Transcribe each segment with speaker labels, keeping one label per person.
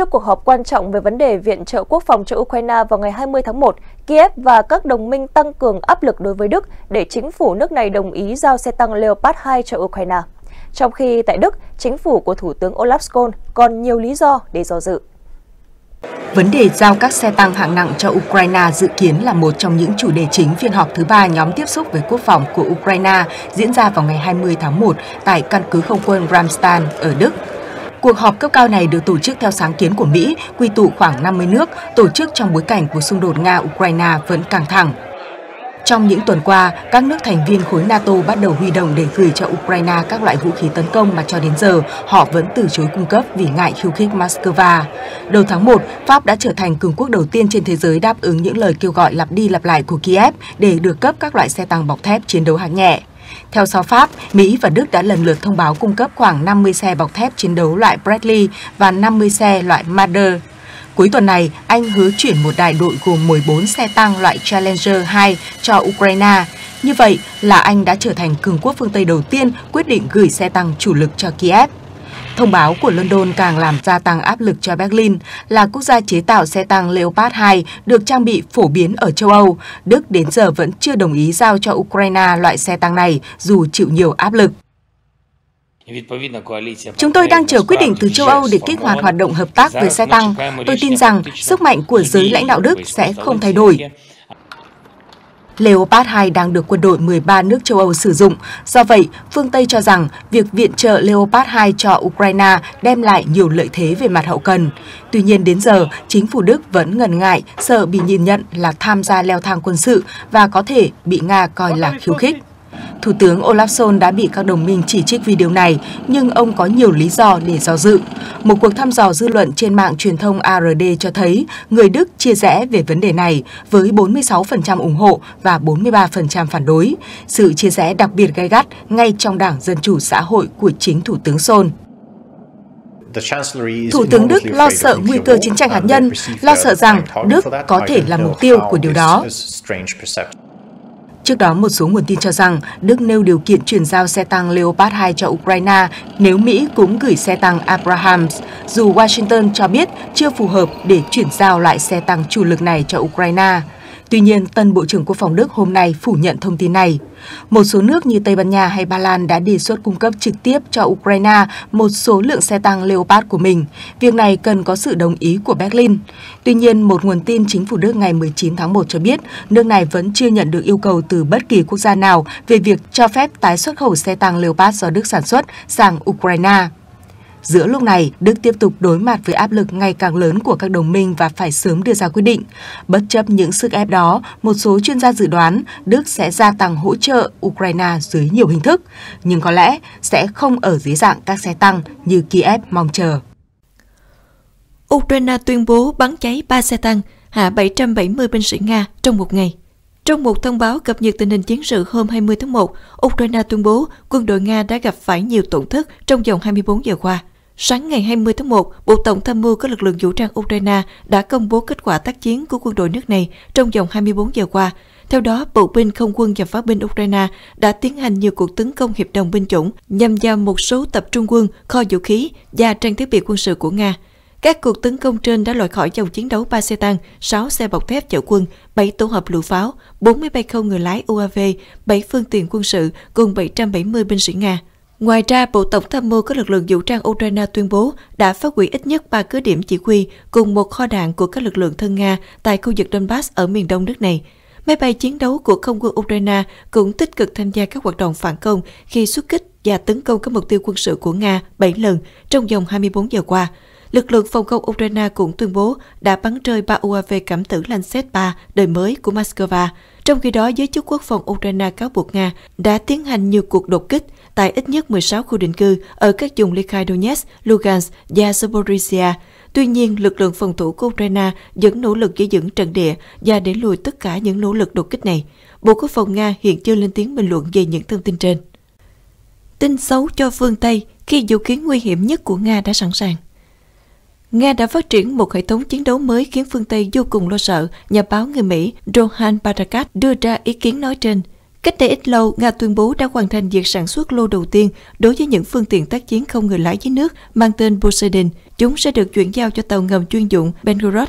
Speaker 1: Trước cuộc họp quan trọng về vấn đề viện trợ quốc phòng cho Ukraine vào ngày 20 tháng 1, Kiev và các đồng minh tăng cường áp lực đối với Đức để chính phủ nước này đồng ý giao xe tăng Leopard 2 cho Ukraine. Trong khi tại Đức, chính phủ của Thủ tướng Olaf Scholz còn nhiều lý do
Speaker 2: để do dự. Vấn đề giao các xe tăng hạng nặng cho Ukraine dự kiến là một trong những chủ đề chính phiên họp thứ ba nhóm tiếp xúc về quốc phòng của Ukraine diễn ra vào ngày 20 tháng 1 tại căn cứ không quân Ramstein ở Đức. Cuộc họp cấp cao này được tổ chức theo sáng kiến của Mỹ, quy tụ khoảng 50 nước, tổ chức trong bối cảnh cuộc xung đột Nga-Ukraine vẫn căng thẳng. Trong những tuần qua, các nước thành viên khối NATO bắt đầu huy động để gửi cho Ukraine các loại vũ khí tấn công mà cho đến giờ họ vẫn từ chối cung cấp vì ngại khiêu khích Moscow. Đầu tháng 1, Pháp đã trở thành cường quốc đầu tiên trên thế giới đáp ứng những lời kêu gọi lặp đi lặp lại của Kiev để được cấp các loại xe tăng bọc thép chiến đấu hạng nhẹ. Theo so Pháp, Mỹ và Đức đã lần lượt thông báo cung cấp khoảng 50 xe bọc thép chiến đấu loại Bradley và 50 xe loại Marder. Cuối tuần này, Anh hứa chuyển một đại đội gồm 14 xe tăng loại Challenger 2 cho Ukraine. Như vậy là Anh đã trở thành cường quốc phương Tây đầu tiên quyết định gửi xe tăng chủ lực cho Kiev. Thông báo của London càng làm gia tăng áp lực cho Berlin là quốc gia chế tạo xe tăng Leopard 2 được trang bị phổ biến ở châu Âu. Đức đến giờ vẫn chưa đồng ý giao cho Ukraine loại xe tăng này dù chịu nhiều áp lực.
Speaker 1: Chúng tôi đang chờ quyết định từ châu Âu để kích hoạt hoạt động hợp tác với xe tăng. Tôi
Speaker 2: tin rằng sức mạnh của giới lãnh đạo Đức sẽ không thay đổi. Leopard 2 đang được quân đội 13 nước châu Âu sử dụng. Do vậy, phương Tây cho rằng việc viện trợ Leopard 2 cho Ukraine đem lại nhiều lợi thế về mặt hậu cần. Tuy nhiên đến giờ, chính phủ Đức vẫn ngần ngại sợ bị nhìn nhận là tham gia leo thang quân sự và có thể bị Nga coi là khiêu khích. Thủ tướng Olaf Scholz đã bị các đồng minh chỉ trích vì điều này, nhưng ông có nhiều lý do để do dự. Một cuộc thăm dò dư luận trên mạng truyền thông ARD cho thấy người Đức chia rẽ về vấn đề này với 46% ủng hộ và 43% phản đối. Sự chia rẽ đặc biệt gay gắt ngay trong Đảng Dân Chủ Xã hội của chính Thủ tướng Scholz.
Speaker 1: Thủ tướng Đức lo sợ
Speaker 2: nguy cơ chiến tranh hạt nhân, lo sợ rằng Đức có thể là mục tiêu của điều đó. Trước đó, một số nguồn tin cho rằng Đức nêu điều kiện chuyển giao xe tăng Leopard 2 cho Ukraine nếu Mỹ cũng gửi xe tăng Abrahams, dù Washington cho biết chưa phù hợp để chuyển giao lại xe tăng chủ lực này cho Ukraine. Tuy nhiên, tân Bộ trưởng Quốc phòng Đức hôm nay phủ nhận thông tin này. Một số nước như Tây Ban Nha hay Ba Lan đã đề xuất cung cấp trực tiếp cho Ukraine một số lượng xe tăng Leopard của mình. Việc này cần có sự đồng ý của Berlin. Tuy nhiên, một nguồn tin chính phủ Đức ngày 19 tháng 1 cho biết nước này vẫn chưa nhận được yêu cầu từ bất kỳ quốc gia nào về việc cho phép tái xuất khẩu xe tăng Leopard do Đức sản xuất sang Ukraine. Giữa lúc này, Đức tiếp tục đối mặt với áp lực ngày càng lớn của các đồng minh và phải sớm đưa ra quyết định. Bất chấp những sức ép đó, một số chuyên gia dự đoán Đức sẽ gia tăng hỗ trợ Ukraine dưới nhiều hình thức, nhưng có lẽ sẽ không ở dưới dạng các xe tăng như Kiev mong chờ. Ukraine tuyên bố bắn cháy 3 xe tăng, hạ 770 binh sĩ Nga trong một
Speaker 1: ngày. Trong một thông báo cập nhật tình hình chiến sự hôm 20 tháng 1, Ukraine tuyên bố quân đội Nga đã gặp phải nhiều tổn thất trong vòng 24 giờ qua. Sáng ngày 20 tháng 1, Bộ Tổng tham mưu các lực lượng vũ trang Ukraine đã công bố kết quả tác chiến của quân đội nước này trong vòng 24 giờ qua. Theo đó, bộ binh không quân và pháo binh Ukraine đã tiến hành nhiều cuộc tấn công hiệp đồng binh chủng nhằm vào một số tập trung quân, kho vũ khí và trang thiết bị quân sự của Nga. Các cuộc tấn công trên đã loại khỏi dòng chiến đấu 3 xe tăng, 6 xe bọc thép chở quân, 7 tổ hợp lựu pháo, 40 bay không người lái UAV, 7 phương tiện quân sự cùng 770 binh sĩ Nga. Ngoài ra, Bộ Tổng tham mưu các lực lượng vũ trang Ukraine tuyên bố đã phá hủy ít nhất 3 cứ điểm chỉ huy cùng một kho đạn của các lực lượng thân Nga tại khu vực Donbass ở miền đông nước này. Máy bay chiến đấu của không quân Ukraine cũng tích cực tham gia các hoạt động phản công khi xuất kích và tấn công các mục tiêu quân sự của Nga 7 lần trong vòng 24 giờ qua. Lực lượng phòng không Ukraine cũng tuyên bố đã bắn rơi 3 UAV cảm tử Lancet 3 đời mới của Moscow trong khi đó, giới chức quốc phòng Ukraine cáo buộc Nga đã tiến hành nhiều cuộc đột kích tại ít nhất 16 khu định cư ở các vùng ly khai Donetsk, Lugansk và Zaporizhia. Tuy nhiên, lực lượng phòng thủ của Ukraine vẫn nỗ lực giữ vững trận địa và để lùi tất cả những nỗ lực đột kích này. Bộ Quốc phòng Nga hiện chưa lên tiếng bình luận về những thông tin trên. Tin xấu cho phương Tây khi vũ khí nguy hiểm nhất của Nga đã sẵn sàng. Nga đã phát triển một hệ thống chiến đấu mới khiến phương Tây vô cùng lo sợ, nhà báo người Mỹ Rohan Barakat đưa ra ý kiến nói trên. Cách đây ít lâu, Nga tuyên bố đã hoàn thành việc sản xuất lô đầu tiên đối với những phương tiện tác chiến không người lái dưới nước mang tên Poseidon. Chúng sẽ được chuyển giao cho tàu ngầm chuyên dụng Belgorod.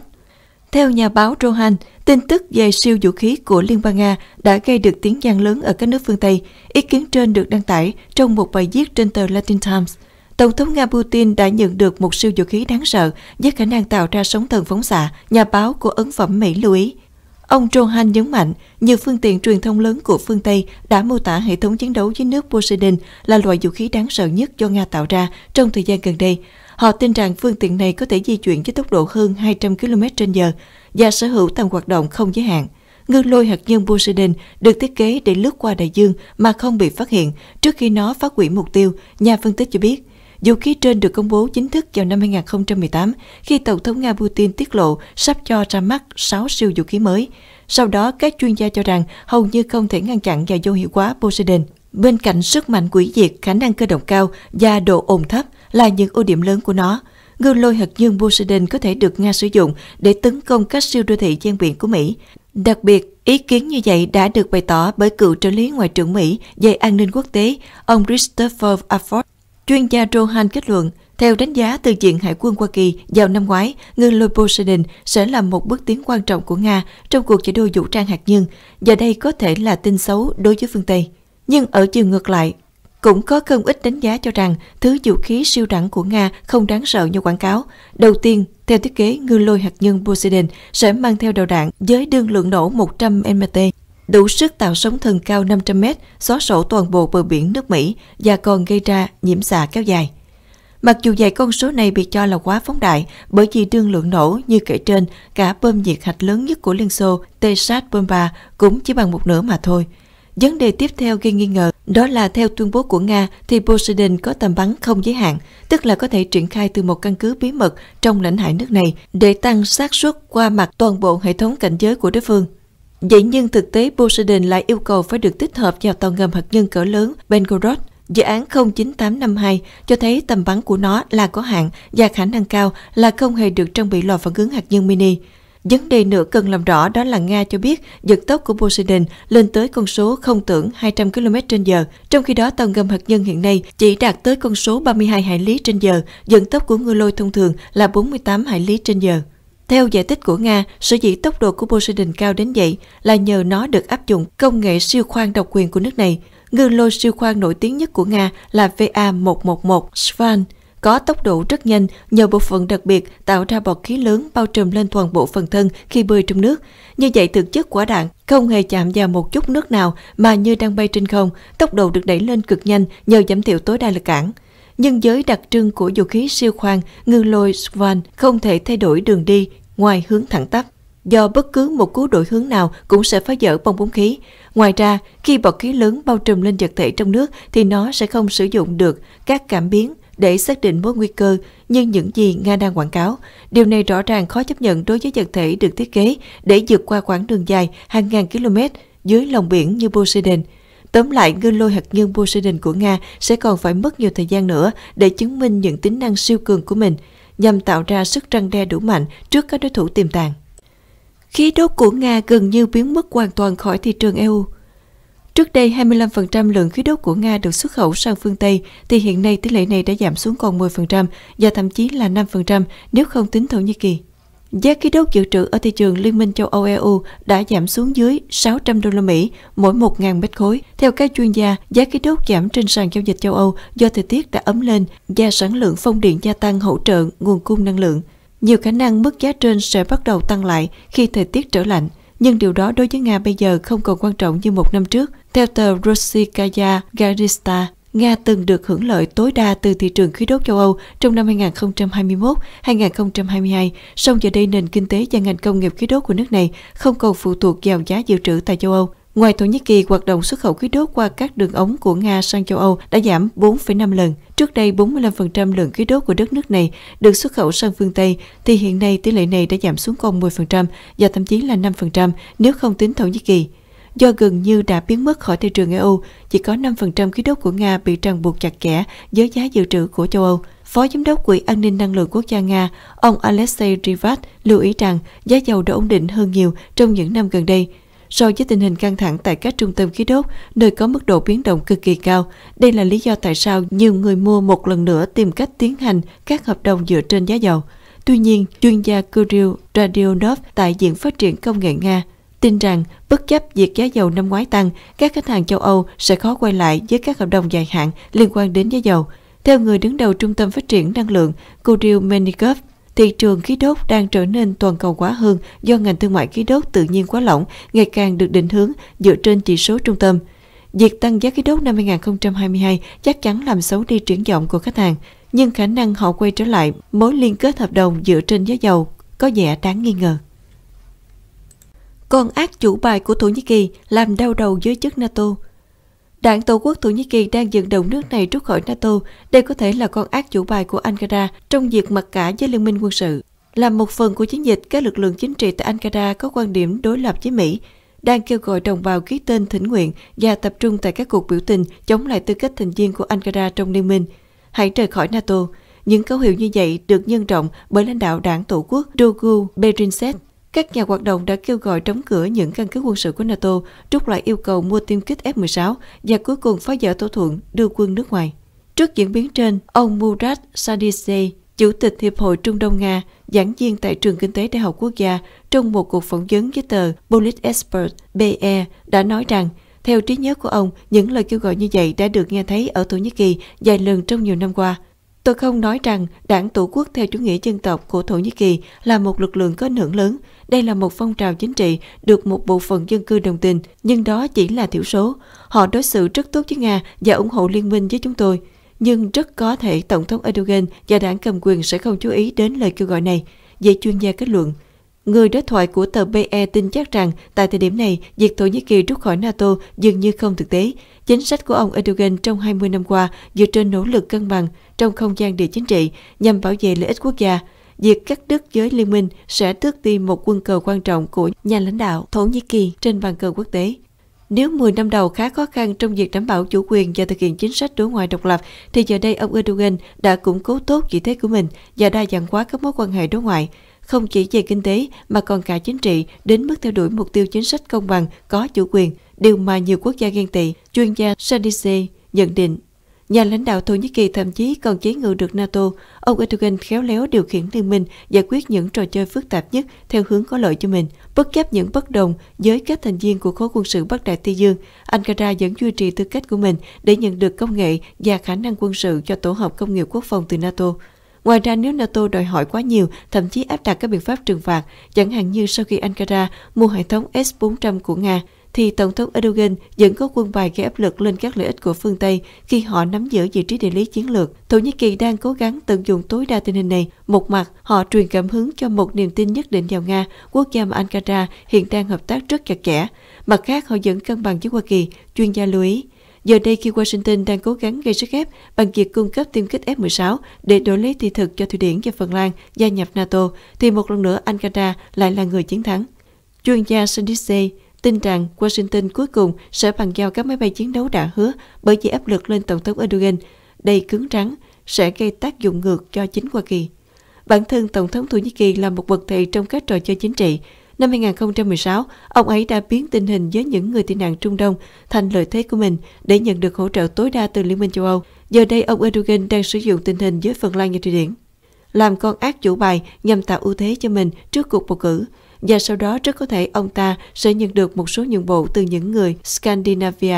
Speaker 1: Theo nhà báo Rohan, tin tức về siêu vũ khí của Liên bang Nga đã gây được tiếng gian lớn ở các nước phương Tây. Ý kiến trên được đăng tải trong một bài viết trên tờ Latin Times – Tổng thống Nga Putin đã nhận được một siêu vũ khí đáng sợ với khả năng tạo ra sóng thần phóng xạ, nhà báo của ấn phẩm Mỹ lưu ý. Ông Johan nhấn mạnh, nhiều phương tiện truyền thông lớn của phương Tây đã mô tả hệ thống chiến đấu với nước Poseidon là loại vũ khí đáng sợ nhất do Nga tạo ra trong thời gian gần đây. Họ tin rằng phương tiện này có thể di chuyển với tốc độ hơn 200 km h và sở hữu tầm hoạt động không giới hạn. Ngư lôi hạt nhân Poseidon được thiết kế để lướt qua đại dương mà không bị phát hiện trước khi nó phá hủy mục tiêu, nhà phân tích cho biết. Dù khí trên được công bố chính thức vào năm 2018 khi Tổng thống Nga Putin tiết lộ sắp cho ra mắt 6 siêu vũ khí mới. Sau đó, các chuyên gia cho rằng hầu như không thể ngăn chặn và vô hiệu hóa Poseidon. Bên cạnh sức mạnh quỷ diệt, khả năng cơ động cao và độ ồn thấp là những ưu điểm lớn của nó. Ngư lôi hạt nhân Poseidon có thể được Nga sử dụng để tấn công các siêu đô thị gian biển của Mỹ. Đặc biệt, ý kiến như vậy đã được bày tỏ bởi cựu trợ lý Ngoại trưởng Mỹ về an ninh quốc tế, ông Christopher Afford, Chuyên gia Rohan kết luận, theo đánh giá từ diện Hải quân Hoa Kỳ vào năm ngoái, ngư lôi Poseidon sẽ là một bước tiến quan trọng của Nga trong cuộc chạy đua vũ trang hạt nhân, và đây có thể là tin xấu đối với phương Tây. Nhưng ở chiều ngược lại, cũng có không ít đánh giá cho rằng thứ vũ khí siêu đẳng của Nga không đáng sợ như quảng cáo. Đầu tiên, theo thiết kế, ngư lôi hạt nhân Poseidon sẽ mang theo đầu đạn với đương lượng nổ 100 MT đủ sức tạo sóng thần cao 500 mét, xóa sổ toàn bộ bờ biển nước Mỹ và còn gây ra nhiễm xạ kéo dài. Mặc dù vậy con số này bị cho là quá phóng đại bởi vì đương lượng nổ như kể trên, cả bơm nhiệt hạch lớn nhất của Liên Xô, t Tesat Bomba cũng chỉ bằng một nửa mà thôi. Vấn đề tiếp theo gây nghi ngờ đó là theo tuyên bố của Nga thì Poseidon có tầm bắn không giới hạn, tức là có thể triển khai từ một căn cứ bí mật trong lãnh hải nước này để tăng xác suất qua mặt toàn bộ hệ thống cảnh giới của đối phương. Vậy nhưng thực tế Poseidon lại yêu cầu phải được tích hợp vào tàu ngầm hạt nhân cỡ lớn Belgorod. Dự án 09852 cho thấy tầm bắn của nó là có hạn và khả năng cao là không hề được trang bị lò phản ứng hạt nhân mini. Vấn đề nữa cần làm rõ đó là Nga cho biết vận tốc của Poseidon lên tới con số không tưởng 200 km h trong khi đó tàu ngầm hạt nhân hiện nay chỉ đạt tới con số 32 hải lý trên giờ, vận tốc của ngư lôi thông thường là 48 hải lý trên giờ. Theo giải thích của Nga, sở dĩ tốc độ của Poseidon cao đến vậy là nhờ nó được áp dụng công nghệ siêu khoan độc quyền của nước này. Ngư lôi siêu khoan nổi tiếng nhất của Nga là VA-111 Svan, có tốc độ rất nhanh nhờ bộ phận đặc biệt tạo ra bọt khí lớn bao trùm lên toàn bộ phần thân khi bơi trong nước. Như vậy thực chất quả đạn không hề chạm vào một chút nước nào mà như đang bay trên không, tốc độ được đẩy lên cực nhanh nhờ giảm thiểu tối đa lực cản. Nhưng giới đặc trưng của vũ khí siêu khoan ngư lôi Swan không thể thay đổi đường đi ngoài hướng thẳng tắp do bất cứ một cú đổi hướng nào cũng sẽ phá vỡ bong bóng khí. Ngoài ra, khi bọt khí lớn bao trùm lên vật thể trong nước thì nó sẽ không sử dụng được các cảm biến để xác định mối nguy cơ như những gì Nga đang quảng cáo. Điều này rõ ràng khó chấp nhận đối với vật thể được thiết kế để vượt qua quãng đường dài hàng ngàn km dưới lòng biển như Poseidon. Tóm lại, ngư lôi hạt nhân Poseidon của Nga sẽ còn phải mất nhiều thời gian nữa để chứng minh những tính năng siêu cường của mình – nhằm tạo ra sức răng đe đủ mạnh trước các đối thủ tiềm tàng. Khí đốt của Nga gần như biến mất hoàn toàn khỏi thị trường EU. Trước đây 25% lượng khí đốt của Nga được xuất khẩu sang phương Tây thì hiện nay tỷ lệ này đã giảm xuống còn 10% và thậm chí là 5% nếu không tính Thổ Nhĩ Kỳ. Giá khí đốt dự trữ ở thị trường Liên minh châu Âu EU đã giảm xuống dưới 600 đô la Mỹ mỗi 1.000 mét khối. Theo các chuyên gia, giá khí đốt giảm trên sàn giao dịch châu Âu do thời tiết đã ấm lên và sản lượng phong điện gia tăng hỗ trợ nguồn cung năng lượng. Nhiều khả năng mức giá trên sẽ bắt đầu tăng lại khi thời tiết trở lạnh, nhưng điều đó đối với Nga bây giờ không còn quan trọng như một năm trước. Theo tờ Rosikaya Garista, Nga từng được hưởng lợi tối đa từ thị trường khí đốt châu Âu trong năm 2021-2022, song giờ đây nền kinh tế và ngành công nghiệp khí đốt của nước này không còn phụ thuộc vào giá dự trữ tại châu Âu. Ngoài Thổ Nhĩ Kỳ, hoạt động xuất khẩu khí đốt qua các đường ống của Nga sang châu Âu đã giảm 4,5 lần. Trước đây, 45% lượng khí đốt của đất nước này được xuất khẩu sang phương Tây, thì hiện nay tỷ lệ này đã giảm xuống còn 10% và thậm chí là 5% nếu không tính Thổ Nhĩ Kỳ do gần như đã biến mất khỏi thị trường EU, chỉ có 5% khí đốt của Nga bị ràng buộc chặt chẽ với giá dự trữ của châu Âu. Phó Giám đốc Quỹ An ninh Năng lượng Quốc gia Nga, ông Alexei Rivat lưu ý rằng giá dầu đã ổn định hơn nhiều trong những năm gần đây. So với tình hình căng thẳng tại các trung tâm khí đốt, nơi có mức độ biến động cực kỳ cao, đây là lý do tại sao nhiều người mua một lần nữa tìm cách tiến hành các hợp đồng dựa trên giá dầu. Tuy nhiên, chuyên gia Kirill Radionov tại diện Phát triển Công nghệ Nga tin rằng bất chấp việc giá dầu năm ngoái tăng, các khách hàng châu Âu sẽ khó quay lại với các hợp đồng dài hạn liên quan đến giá dầu. Theo người đứng đầu Trung tâm Phát triển Năng lượng Kirill Menikov, thị trường khí đốt đang trở nên toàn cầu hóa hơn do ngành thương mại khí đốt tự nhiên quá lỏng ngày càng được định hướng dựa trên chỉ số trung tâm. Việc tăng giá khí đốt năm 2022 chắc chắn làm xấu đi triển vọng của khách hàng, nhưng khả năng họ quay trở lại mối liên kết hợp đồng dựa trên giá dầu có vẻ đáng nghi ngờ con ác chủ bài của Thổ Nhĩ Kỳ làm đau đầu giới chức NATO. Đảng Tổ quốc Thổ Nhĩ Kỳ đang dựng động nước này rút khỏi NATO, đây có thể là con ác chủ bài của Ankara trong việc mặc cả với liên minh quân sự. Làm một phần của chiến dịch, các lực lượng chính trị tại Ankara có quan điểm đối lập với Mỹ, đang kêu gọi đồng bào ký tên thỉnh nguyện và tập trung tại các cuộc biểu tình chống lại tư cách thành viên của Ankara trong liên minh. Hãy rời khỏi NATO. Những khẩu hiệu như vậy được nhân rộng bởi lãnh đạo đảng Tổ quốc Dogu Berinset các nhà hoạt động đã kêu gọi đóng cửa những căn cứ quân sự của NATO, rút lại yêu cầu mua tiêm kích F-16 và cuối cùng phá vỡ thỏa thuận đưa quân nước ngoài. Trước diễn biến trên, ông Murat Sadisei, Chủ tịch Hiệp hội Trung Đông Nga, giảng viên tại Trường Kinh tế Đại học Quốc gia, trong một cuộc phỏng vấn với tờ Bullet Expert BE đã nói rằng, theo trí nhớ của ông, những lời kêu gọi như vậy đã được nghe thấy ở Thổ Nhĩ Kỳ vài lần trong nhiều năm qua – Tôi không nói rằng đảng Tổ quốc theo chủ nghĩa dân tộc của Thổ Nhĩ Kỳ là một lực lượng có ảnh hưởng lớn. Đây là một phong trào chính trị được một bộ phận dân cư đồng tình, nhưng đó chỉ là thiểu số. Họ đối xử rất tốt với Nga và ủng hộ liên minh với chúng tôi. Nhưng rất có thể Tổng thống Erdogan và đảng cầm quyền sẽ không chú ý đến lời kêu gọi này. Vậy chuyên gia kết luận – Người đối thoại của tờ BE tin chắc rằng tại thời điểm này, việc Thổ Nhĩ Kỳ rút khỏi NATO dường như không thực tế. Chính sách của ông Erdogan trong 20 năm qua dựa trên nỗ lực cân bằng trong không gian địa chính trị nhằm bảo vệ lợi ích quốc gia. Việc cắt đứt giới liên minh sẽ tước đi một quân cờ quan trọng của nhà lãnh đạo Thổ Nhĩ Kỳ trên bàn cờ quốc tế. Nếu 10 năm đầu khá khó khăn trong việc đảm bảo chủ quyền và thực hiện chính sách đối ngoại độc lập, thì giờ đây ông Erdogan đã củng cố tốt vị thế của mình và đa dạng hóa các mối quan hệ đối ngoại không chỉ về kinh tế mà còn cả chính trị đến mức theo đuổi mục tiêu chính sách công bằng có chủ quyền, điều mà nhiều quốc gia ghen tị, chuyên gia Sadice nhận định. Nhà lãnh đạo Thổ Nhĩ Kỳ thậm chí còn chế ngự được NATO, ông Erdogan khéo léo điều khiển liên minh giải quyết những trò chơi phức tạp nhất theo hướng có lợi cho mình. Bất chấp những bất đồng với các thành viên của khối quân sự Bắc Đại Tây Dương, Ankara vẫn duy trì tư cách của mình để nhận được công nghệ và khả năng quân sự cho tổ hợp công nghiệp quốc phòng từ NATO. Ngoài ra nếu NATO đòi hỏi quá nhiều, thậm chí áp đặt các biện pháp trừng phạt, chẳng hạn như sau khi Ankara mua hệ thống S-400 của Nga, thì Tổng thống Erdogan vẫn có quân bài gây áp lực lên các lợi ích của phương Tây khi họ nắm giữ vị trí địa lý chiến lược. Thổ Nhĩ Kỳ đang cố gắng tận dụng tối đa tình hình này. Một mặt, họ truyền cảm hứng cho một niềm tin nhất định vào Nga, quốc gia mà Ankara hiện đang hợp tác rất chặt chẽ. Mặt khác, họ vẫn cân bằng với Hoa Kỳ, chuyên gia lưu ý. Giờ đây khi Washington đang cố gắng gây sức ép bằng việc cung cấp tiêm kích F-16 để đổi lấy thị thực cho Thụy Điển và Phần Lan gia nhập NATO, thì một lần nữa Ankara lại là người chiến thắng. Chuyên gia Sindise tin rằng Washington cuối cùng sẽ bàn giao các máy bay chiến đấu đã hứa bởi vì áp lực lên Tổng thống Erdogan đầy cứng rắn sẽ gây tác dụng ngược cho chính Hoa Kỳ. Bản thân Tổng thống Thổ Nhĩ Kỳ là một vật thể trong các trò chơi chính trị, Năm 2016, ông ấy đã biến tình hình với những người tị nạn Trung Đông thành lợi thế của mình để nhận được hỗ trợ tối đa từ Liên minh châu Âu. Giờ đây, ông Erdogan đang sử dụng tình hình với Phần Lan và Thụy Điển làm con ác chủ bài nhằm tạo ưu thế cho mình trước cuộc bầu cử và sau đó rất có thể ông ta sẽ nhận được một số nhượng bộ từ những người Scandinavia.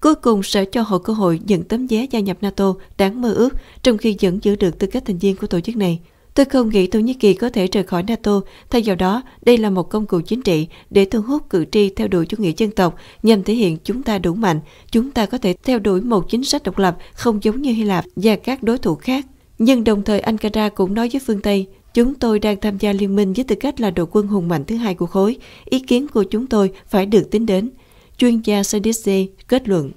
Speaker 1: Cuối cùng sẽ cho họ cơ hội nhận tấm vé gia nhập NATO đáng mơ ước trong khi vẫn giữ được tư cách thành viên của tổ chức này. Tôi không nghĩ Thổ Nhĩ Kỳ có thể rời khỏi NATO, thay vào đó đây là một công cụ chính trị để thu hút cử tri theo đuổi chủ nghĩa dân tộc nhằm thể hiện chúng ta đủ mạnh, chúng ta có thể theo đuổi một chính sách độc lập không giống như Hy Lạp và các đối thủ khác. Nhưng đồng thời Ankara cũng nói với phương Tây, chúng tôi đang tham gia liên minh với tư cách là đội quân hùng mạnh thứ hai của khối, ý kiến của chúng tôi phải được tính đến. Chuyên gia CDC kết luận.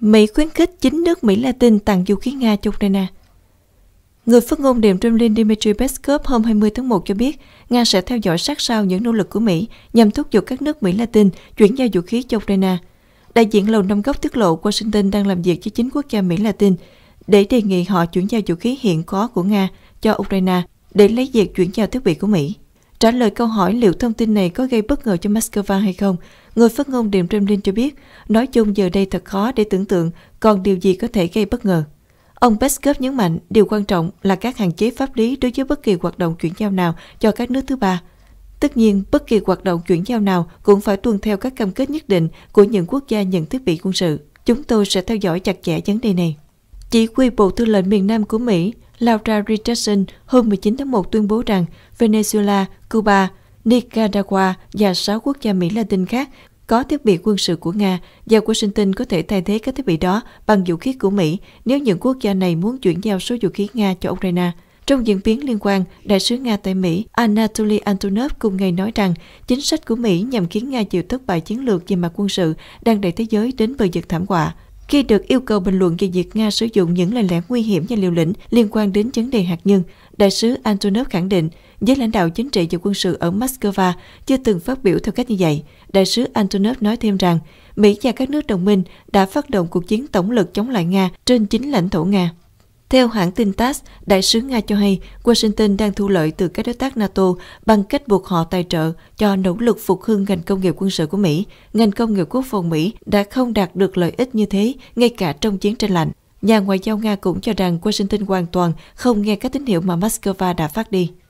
Speaker 1: Mỹ khuyến khích chính nước Mỹ Latin tặng vũ khí Nga cho Ukraine Người phát ngôn Điện Kremlin Dmitry Peskov hôm 20 tháng 1 cho biết, Nga sẽ theo dõi sát sao những nỗ lực của Mỹ nhằm thúc giục các nước Mỹ Latin chuyển giao vũ khí cho Ukraine. Đại diện Lầu Năm Góc tiết lộ Washington đang làm việc với chính quốc gia Mỹ Latin để đề nghị họ chuyển giao vũ khí hiện có của Nga cho Ukraine để lấy việc chuyển giao thiết bị của Mỹ. Trả lời câu hỏi liệu thông tin này có gây bất ngờ cho Moscow hay không, người phát ngôn Điện Kremlin cho biết, nói chung giờ đây thật khó để tưởng tượng còn điều gì có thể gây bất ngờ. Ông Peskov nhấn mạnh điều quan trọng là các hạn chế pháp lý đối với bất kỳ hoạt động chuyển giao nào cho các nước thứ ba. Tất nhiên, bất kỳ hoạt động chuyển giao nào cũng phải tuân theo các cam kết nhất định của những quốc gia nhận thiết bị quân sự. Chúng tôi sẽ theo dõi chặt chẽ vấn đề này. Chỉ huy Bộ Tư lệnh miền Nam của Mỹ, Laura Richardson hôm 19 tháng 1 tuyên bố rằng Venezuela, Cuba, Nicaragua và 6 quốc gia Mỹ Latin khác có thiết bị quân sự của Nga và Washington có thể thay thế các thiết bị đó bằng vũ khí của Mỹ nếu những quốc gia này muốn chuyển giao số vũ khí Nga cho Ukraine. Trong diễn biến liên quan, đại sứ Nga tại Mỹ Anatoly Antonov cùng ngày nói rằng chính sách của Mỹ nhằm khiến Nga chịu thất bại chiến lược về mặt quân sự đang đẩy thế giới đến bờ vực thảm họa. Khi được yêu cầu bình luận về việc Nga sử dụng những lời lẽ nguy hiểm và liều lĩnh liên quan đến vấn đề hạt nhân, đại sứ Antonov khẳng định Giới lãnh đạo chính trị và quân sự ở Moscow chưa từng phát biểu theo cách như vậy. Đại sứ Antonov nói thêm rằng, Mỹ và các nước đồng minh đã phát động cuộc chiến tổng lực chống lại Nga trên chính lãnh thổ Nga. Theo hãng tin TASS, đại sứ Nga cho hay Washington đang thu lợi từ các đối tác NATO bằng cách buộc họ tài trợ cho nỗ lực phục hưng ngành công nghiệp quân sự của Mỹ. Ngành công nghiệp quốc phòng Mỹ đã không đạt được lợi ích như thế ngay cả trong chiến tranh lạnh. Nhà ngoại giao Nga cũng cho rằng Washington hoàn toàn không nghe các tín hiệu mà Moscow đã phát đi.